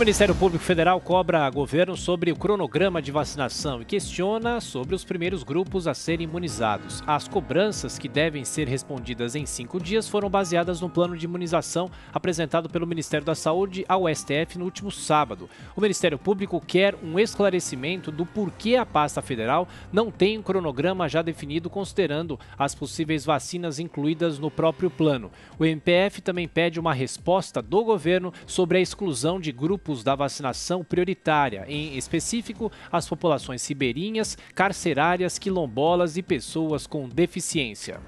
O Ministério Público Federal cobra a governo sobre o cronograma de vacinação e questiona sobre os primeiros grupos a serem imunizados. As cobranças que devem ser respondidas em cinco dias foram baseadas no plano de imunização apresentado pelo Ministério da Saúde ao STF no último sábado. O Ministério Público quer um esclarecimento do porquê a pasta federal não tem um cronograma já definido, considerando as possíveis vacinas incluídas no próprio plano. O MPF também pede uma resposta do governo sobre a exclusão de grupos grupos da vacinação prioritária, em específico as populações ribeirinhas, carcerárias, quilombolas e pessoas com deficiência.